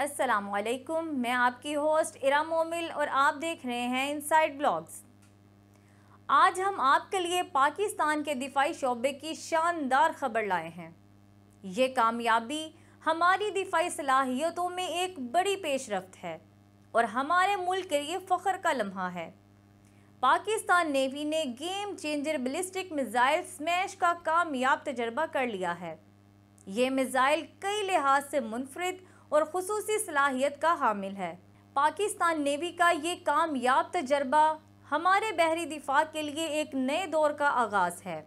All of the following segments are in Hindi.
असलकुम मैं आपकी होस्ट इरा मोमिल और आप देख रहे हैं इनसाइड ब्लॉग्स आज हम आपके लिए पाकिस्तान के दिफाई शोबे की शानदार खबर लाए हैं ये कामयाबी हमारी दिफाई सलाहियतों में एक बड़ी पेशरफ है और हमारे मुल्क के लिए फ़ख्र का लम्हा है पाकिस्तान नेवी ने game changer ballistic missile smash का कामयाब तजर्बा कर लिया है ये मिज़ाइल कई लिहाज से मुनफरद और खसूसी सलाहियत का हामिल है पाकिस्तान नेवी का ये कामयाब तजर्बा हमारे बहरी दिफा के लिए एक नए दौर का आगाज़ है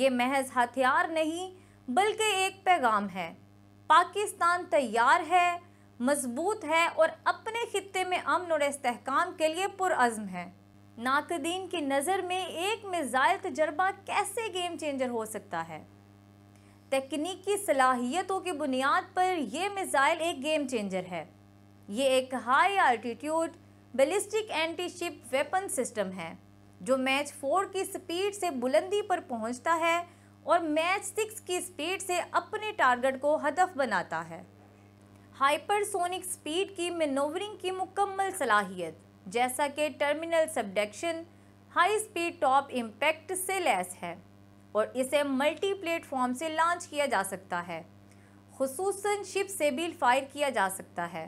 ये महज हथियार नहीं बल्कि एक पैगाम है पाकिस्तान तैयार है मजबूत है और अपने खत्े में अमन और इसकाम के लिए पुरज़म है नाकदीन की नज़र में एक मिज़ाइल तजर्बा कैसे गेम चेंजर हो सकता है तकनीकी सलाहियतों की बुनियाद पर यह मिज़ाइल एक गेम चेंजर है ये एक high altitude ballistic anti ship weapon system है जो मैच फोर की स्पीड से बुलंदी पर पहुंचता है और मैच सिक्स की स्पीड से अपने टारगेट को हदफ बनाता है हाइपरसोनिक स्पीड की मेनोवरिंग की मुकम्मल सलाहियत जैसा कि terminal subduction high speed top impact से लैस है और इसे मल्टी प्लेटफॉर्म से लॉन्च किया जा सकता है खसूस शिप से भी फायर किया जा सकता है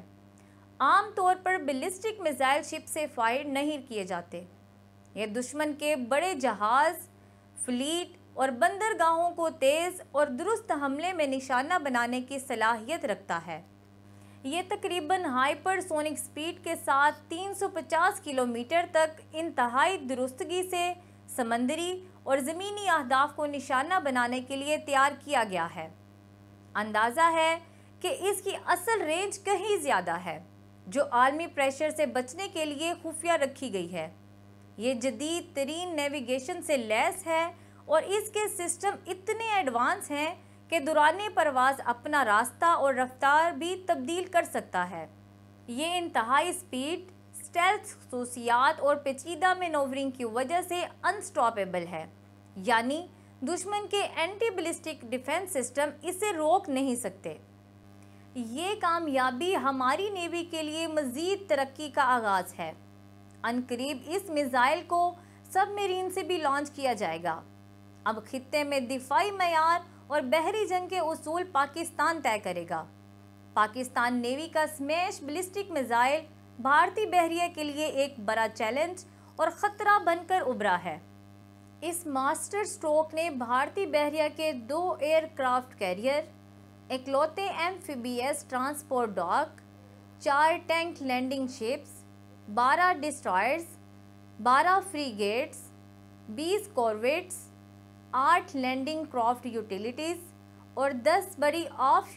आमतौर पर बिलिस्टिक मिज़ाइल शिप से फायर नहीं किए जाते ये दुश्मन के बड़े जहाज़ फ्लीट और बंदरगाहों को तेज़ और दुरुस्त हमले में निशाना बनाने की सलाहियत रखता है ये तकरीबन हाइपरसोनिक स्पीड के साथ 350 किलोमीटर तक इंतहाई दुरुस्तगी से समंदरी और ज़मीनी अहदाफ को निशाना बनाने के लिए तैयार किया गया है अंदाज़ा है कि इसकी असल रेंज कहीं ज़्यादा है जो आर्मी प्रेशर से बचने के लिए खुफिया रखी गई है ये जदीद तरीन नेविगेशन से लैस है और इसके सिस्टम इतने एडवांस हैं कि दौरान परवाज़ अपना रास्ता और रफ्तार भी तब्दील कर सकता है ये इंतहाई स्पीड स्टेल्थ खसूसियात और पेचीदा मेनोवरिंग की वजह से अनस्टॉपेबल है यानी दुश्मन के एंटी बलिस्टिक डिफेंस सिस्टम इसे रोक नहीं सकते ये कामयाबी हमारी नेवी के लिए मज़ीद तरक्की का आगाज़ है अनकरीब इस मिज़ाइल को सब मेरीन से भी लॉन्च किया जाएगा अब खत्े में दिफाई मैार और बहरी जंग के असूल पाकिस्तान तय करेगा पाकिस्तान नेवी का स्मैश बलिस्टिक मिज़ाइल भारतीय बहरिया के लिए एक बड़ा चैलेंज और ख़तरा बनकर उभरा है इस मास्टर स्ट्रोक ने भारतीय बहरिया के दो एयरक्राफ्ट कैरियर इकलौते एम ट्रांसपोर्ट डॉक चार टैंक लैंडिंग शिप्स बारह डिस्ट्रॉयर्स फ्री फ्रीगेट्स बीस कॉर्वेट्स आठ लैंडिंग क्रॉफ्ट यूटिलिटीज़ और दस बड़ी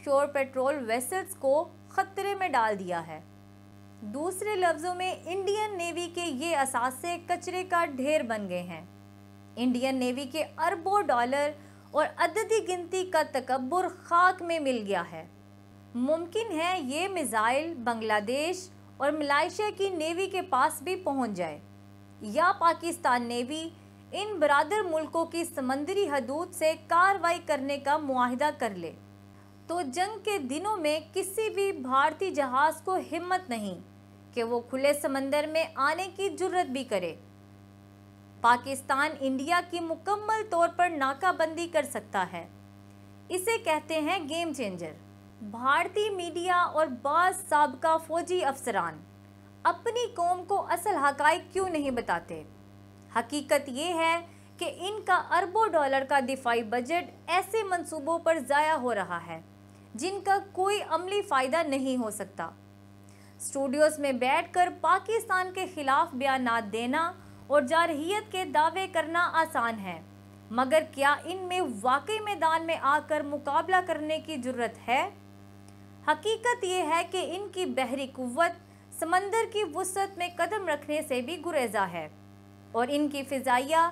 शोर पेट्रोल वेसल्स को ख़तरे में डाल दिया है दूसरे लफ्ज़ों में इंडियन नेवी के ये असासे कचरे का ढेर बन गए हैं इंडियन नेवी के अरबों डॉलर और अददी गिनती का तकबर खाक में मिल गया है मुमकिन है ये मिज़ाइल बांग्लादेश और मलाइशिया की नेवी के पास भी पहुंच जाए या पाकिस्तान नेवी इन बरदर मुल्कों की समंदरी हदूद से कार्रवाई करने का माहदा कर ले तो जंग के दिनों में किसी भी भारतीय जहाज़ को हिम्मत नहीं कि वो खुले समंदर में आने की ज़रूरत भी करे पाकिस्तान इंडिया की मुकम्मल तौर पर नाकाबंदी कर सकता है इसे कहते हैं गेम चेंजर भारतीय मीडिया और बाद सबका फौजी अफसरान अपनी कौम को असल हकाइक क्यों नहीं बताते हकीकत ये है कि इनका अरबों डॉलर का दिफाई बजट ऐसे मंसूबों पर ज़ाया हो रहा है जिनका कोई अमली फ़ायदा नहीं हो सकता स्टूडियोज़ में बैठकर पाकिस्तान के ख़िलाफ़ बयान देना और जारहीत के दावे करना आसान है मगर क्या इनमें वाकई मैदान में आकर मुकाबला करने की ज़रूरत है हकीकत यह है कि इनकी बहरी कुत समंदर की वसत में कदम रखने से भी गुरेजा है और इनकी फ़िज़ाइया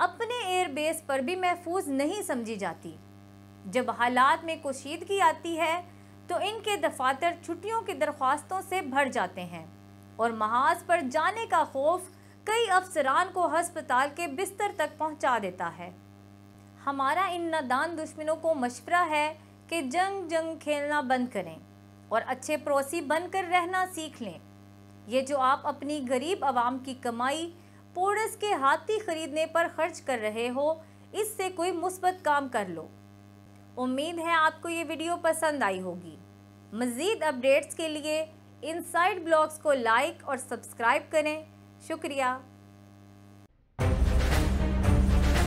अपने एयरबेस पर भी महफूज नहीं समझी जाती जब हालात में कुशीदगी आती है तो इनके दफातर छुट्टियों की दरख्वास्तों से भर जाते हैं और महाज पर जाने का खौफ कई अफसरान को हस्पताल के बिस्तर तक पहुंचा देता है हमारा इन नदान दुश्मनों को मशवरा है कि जंग जंग खेलना बंद करें और अच्छे पड़ोसी बनकर रहना सीख लें ये जो आप अपनी गरीब आवाम की कमाई पोड़स के हाथी खरीदने पर खर्च कर रहे हो इससे कोई मुस्बत काम कर लो उम्मीद है आपको ये वीडियो पसंद आई होगी मज़ीद अपडेट्स के लिए इनसाइड ब्लॉग्स को लाइक और सब्सक्राइब करें शुक्रिया